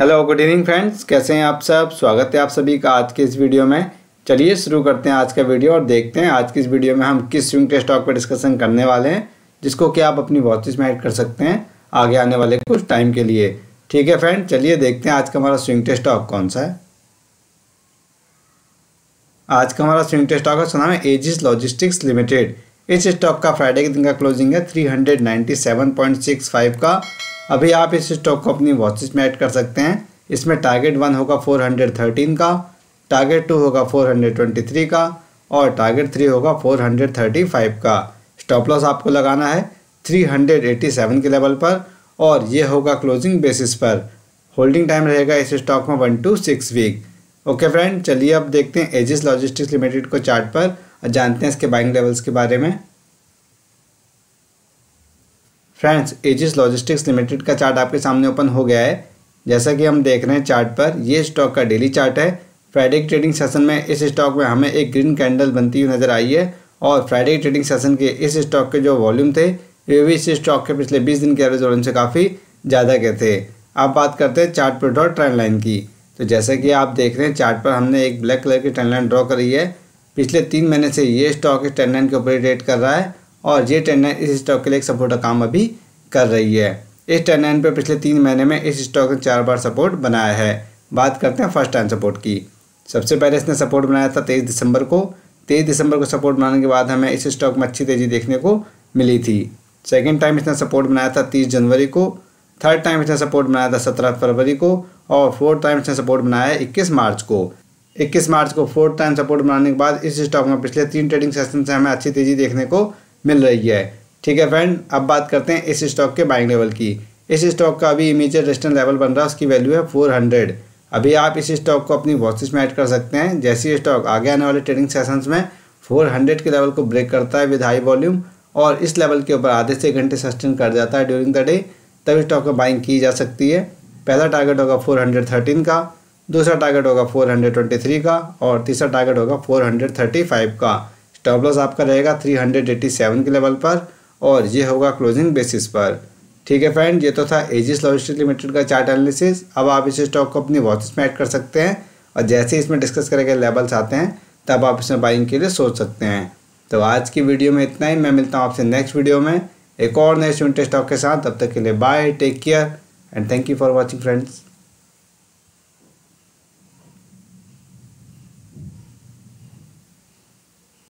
hello good evening friends कैसे हैं आप सब स्वागत है आप सभी का आज के इस वीडियो में चलिए शुरू करते हैं आज का वीडियो और देखते हैं आज की इस वीडियो में हम किस स्विंग टेस्ट स्टॉक पर डिस्कशन करने वाले हैं जिसको कि आप अपनी वॉचेस में ऐड कर सकते हैं आगे आने वाले कुछ टाइम के लिए ठीक है फ्रेंड चलिए देखते हैं आज का हमारा स्विंग टेस्ट स्टॉक कौन सा है आज का हमारा स्विंग टेस्ट स्टॉक है सुना है एजिस लॉजिस्टिक्स लिमिटेड इस स्टॉक का फ्राइडे के दिन का क्लोजिंग है फाइव का अभी आप इस स्टॉक को अपनी वॉचिस में ऐड कर सकते हैं इसमें टारगेट वन होगा 413 का टारगेट टू होगा 423 का और टारगेट थ्री होगा 435 का स्टॉप लॉस आपको लगाना है 387 के लेवल पर और ये होगा क्लोजिंग बेसिस पर होल्डिंग टाइम रहेगा इस स्टॉक में one two six week okay friend चलिए अब देखते हैं एजिस लॉजिस्टिक्स लिमिटेड को चार्ट पर जानते हैं इसके बाइंग लेवल्स के बारे में फ्रेंड्स एजिस लॉजिस्टिक्स लिमिटेड का चार्ट आपके सामने ओपन हो गया है जैसा कि हम देख रहे हैं चार्ट पर ये स्टॉक का डेली चार्ट है फ्राइडे ट्रेडिंग सेशन में इस स्टॉक में हमें एक ग्रीन कैंडल बनती हुई नज़र आई है और फ्राइडे ट्रेडिंग सेशन के इस स्टॉक के जो वॉल्यूम थे वे भी इस स्टॉक के पिछले बीस दिन के एवरेज वॉल्यूम से काफ़ी ज़्यादा के थे अब बात करते हैं चार्ट पर ड्रॉ ट्रेंड लाइन की तो जैसा कि आप देख रहे हैं चार्ट पर हमने एक ब्लैक कलर की ट्रेंड लाइन ड्रॉ करी है पिछले तीन महीने से ये स्टॉक इस ट्रेंड लाइन के ऊपर ट्रेड कर रहा है और जे टेन नाइन इस स्टॉक के लिए एक सपोर्ट का काम अभी कर रही है इस टेन नाइन पर पिछले तीन महीने में इस स्टॉक ने चार बार सपोर्ट बनाया है बात करते हैं फर्स्ट टाइम सपोर्ट की सबसे पहले इसने सपोर्ट बनाया था तेईस दिसंबर को तेईस दिसंबर को सपोर्ट बनाने के बाद हमें इस स्टॉक में अच्छी तेज़ी देखने को मिली थी सेकेंड टाइम इसने सपोर्ट बनाया था तीस जनवरी को थर्ड टाइम इसने सपोर्ट बनाया था सत्रह फरवरी को और फोर्थ टाइम इसने सपोर्ट बनाया है इक्कीस मार्च को इक्कीस मार्च को फोर्थ टाइम सपोर्ट बनाने के बाद इस स्टॉक में पिछले तीन ट्रेडिंग सेशन से हमें अच्छी तेज़ी देखने को मिल रही है ठीक है फ्रेंड अब बात करते हैं इस स्टॉक के बाइंग लेवल की इस स्टॉक का अभी इमीजिएट रिस्टर्न लेवल बन रहा है उसकी वैल्यू है फोर हंड्रेड अभी आप इस स्टॉक को अपनी वॉचिस में ऐड कर सकते हैं जैसे स्टॉक आगे आने वाले ट्रेडिंग सेशंस में फोर हंड्रेड के लेवल को ब्रेक करता है विद हाई वॉल्यूम और इस लेवल के ऊपर आधे से घंटे सस्टेन कर जाता है ड्यूरिंग द डे तब स्टॉक को बाइंग की जा सकती है पहला टारगेट होगा फोर हंड्रेड थर्टीन का दूसरा टारगेट होगा फोर हंड्रेड ट्वेंटी थ्री का और तीसरा टारगेट होगा फोर हंड्रेड थर्टी फाइव का स्टॉप लॉस आपका रहेगा 387 के लेवल पर और ये होगा क्लोजिंग बेसिस पर ठीक है फ्रेंड ये तो था एजिस लॉजिस्टिक लिमिटेड का चार्ट एनालिसिस अब आप इस स्टॉक को अपनी वॉचिस में ऐड कर सकते हैं और जैसे इसमें डिस्कस करके लेवल्स आते हैं तब आप इसमें बाइंग के लिए सोच सकते हैं तो आज की वीडियो में इतना ही मैं मिलता हूँ आपसे नेक्स्ट वीडियो में एक और नए स्टॉक के साथ तब तक के लिए bye take care and thank you for watching friends